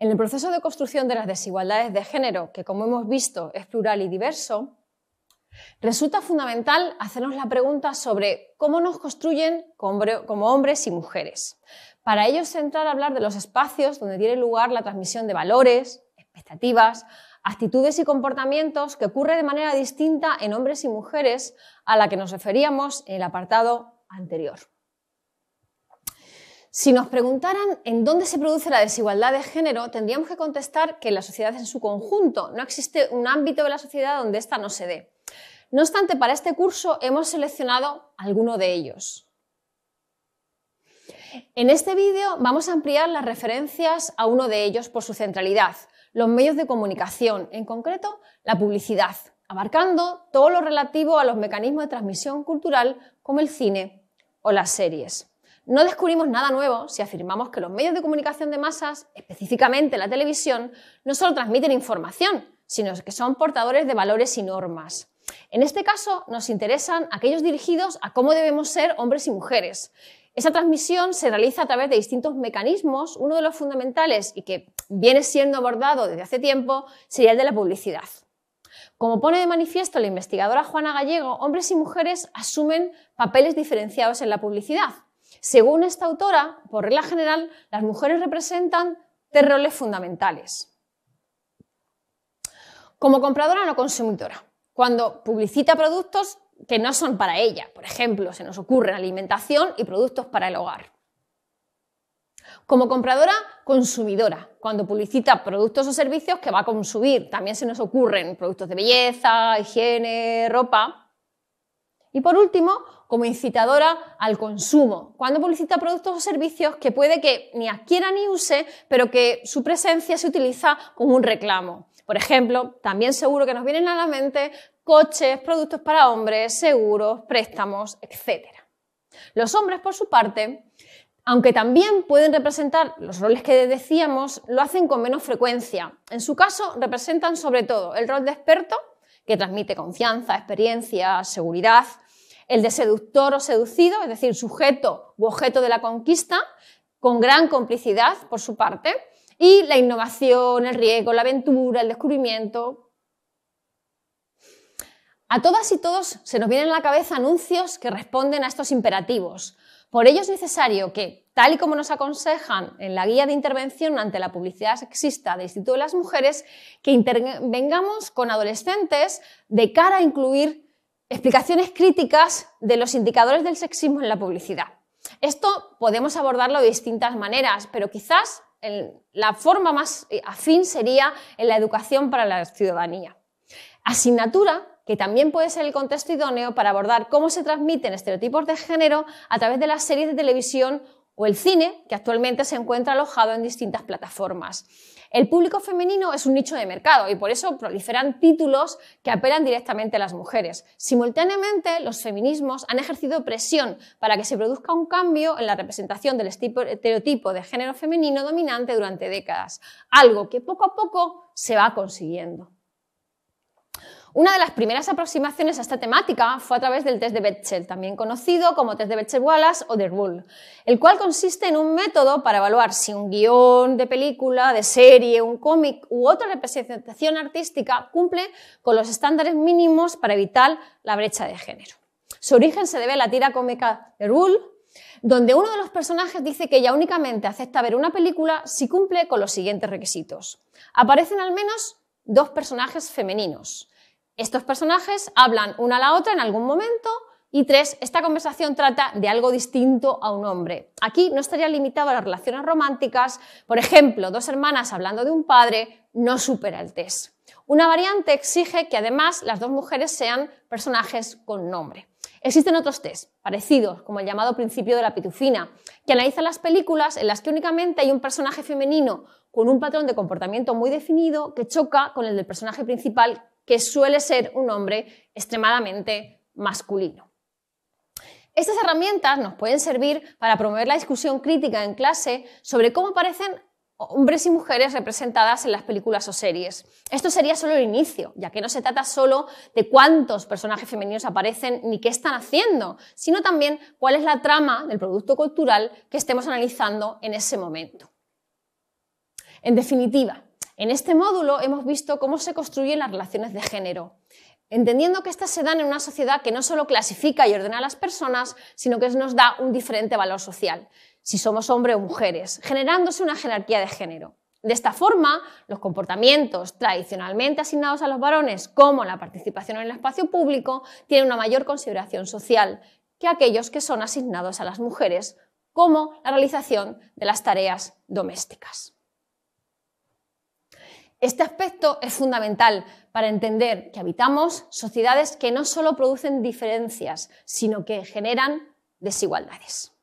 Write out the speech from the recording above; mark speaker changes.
Speaker 1: En el proceso de construcción de las desigualdades de género, que como hemos visto es plural y diverso, resulta fundamental hacernos la pregunta sobre cómo nos construyen como hombres y mujeres. Para ello es a hablar de los espacios donde tiene lugar la transmisión de valores, expectativas, actitudes y comportamientos que ocurre de manera distinta en hombres y mujeres a la que nos referíamos en el apartado anterior. Si nos preguntaran en dónde se produce la desigualdad de género, tendríamos que contestar que en la sociedad en su conjunto. No existe un ámbito de la sociedad donde esta no se dé. No obstante, para este curso hemos seleccionado alguno de ellos. En este vídeo vamos a ampliar las referencias a uno de ellos por su centralidad, los medios de comunicación, en concreto la publicidad, abarcando todo lo relativo a los mecanismos de transmisión cultural como el cine o las series. No descubrimos nada nuevo si afirmamos que los medios de comunicación de masas, específicamente la televisión, no solo transmiten información, sino que son portadores de valores y normas. En este caso, nos interesan aquellos dirigidos a cómo debemos ser hombres y mujeres. Esa transmisión se realiza a través de distintos mecanismos. Uno de los fundamentales y que viene siendo abordado desde hace tiempo sería el de la publicidad. Como pone de manifiesto la investigadora Juana Gallego, hombres y mujeres asumen papeles diferenciados en la publicidad. Según esta autora, por regla general, las mujeres representan tres roles fundamentales. Como compradora no consumidora, cuando publicita productos que no son para ella, por ejemplo, se nos ocurren alimentación y productos para el hogar. Como compradora consumidora, cuando publicita productos o servicios que va a consumir, también se nos ocurren productos de belleza, higiene, ropa. Y por último, como incitadora al consumo, cuando publicita productos o servicios que puede que ni adquiera ni use, pero que su presencia se utiliza como un reclamo. Por ejemplo, también seguro que nos vienen a la mente coches, productos para hombres, seguros, préstamos, etc. Los hombres, por su parte, aunque también pueden representar los roles que decíamos, lo hacen con menos frecuencia. En su caso, representan sobre todo el rol de experto que transmite confianza, experiencia, seguridad. El de seductor o seducido, es decir, sujeto u objeto de la conquista, con gran complicidad por su parte. Y la innovación, el riesgo, la aventura, el descubrimiento, a todas y todos se nos vienen a la cabeza anuncios que responden a estos imperativos, por ello es necesario que, tal y como nos aconsejan en la guía de intervención ante la publicidad sexista del Instituto de las Mujeres, que intervengamos con adolescentes de cara a incluir explicaciones críticas de los indicadores del sexismo en la publicidad. Esto podemos abordarlo de distintas maneras, pero quizás la forma más eh, afín sería en la educación para la ciudadanía. Asignatura que también puede ser el contexto idóneo para abordar cómo se transmiten estereotipos de género a través de las series de televisión o el cine, que actualmente se encuentra alojado en distintas plataformas. El público femenino es un nicho de mercado y por eso proliferan títulos que apelan directamente a las mujeres. Simultáneamente, los feminismos han ejercido presión para que se produzca un cambio en la representación del estereotipo de género femenino dominante durante décadas, algo que poco a poco se va consiguiendo. Una de las primeras aproximaciones a esta temática fue a través del test de Betchel, también conocido como test de Betchel-Wallace o The Rule, el cual consiste en un método para evaluar si un guión de película, de serie, un cómic u otra representación artística cumple con los estándares mínimos para evitar la brecha de género. Su origen se debe a la tira cómica The Rule, donde uno de los personajes dice que ella únicamente acepta ver una película si cumple con los siguientes requisitos. Aparecen al menos dos personajes femeninos, estos personajes hablan una a la otra en algún momento y tres, esta conversación trata de algo distinto a un hombre. Aquí no estaría limitado a las relaciones románticas. Por ejemplo, dos hermanas hablando de un padre no supera el test. Una variante exige que además las dos mujeres sean personajes con nombre. Existen otros test parecidos, como el llamado principio de la pitufina, que analiza las películas en las que únicamente hay un personaje femenino con un patrón de comportamiento muy definido que choca con el del personaje principal que suele ser un hombre extremadamente masculino. Estas herramientas nos pueden servir para promover la discusión crítica en clase sobre cómo aparecen hombres y mujeres representadas en las películas o series. Esto sería solo el inicio, ya que no se trata solo de cuántos personajes femeninos aparecen ni qué están haciendo, sino también cuál es la trama del producto cultural que estemos analizando en ese momento. En definitiva, en este módulo hemos visto cómo se construyen las relaciones de género, entendiendo que éstas se dan en una sociedad que no solo clasifica y ordena a las personas, sino que nos da un diferente valor social, si somos hombres o mujeres, generándose una jerarquía de género. De esta forma, los comportamientos tradicionalmente asignados a los varones, como la participación en el espacio público, tienen una mayor consideración social que aquellos que son asignados a las mujeres, como la realización de las tareas domésticas. Este aspecto es fundamental para entender que habitamos sociedades que no solo producen diferencias, sino que generan desigualdades.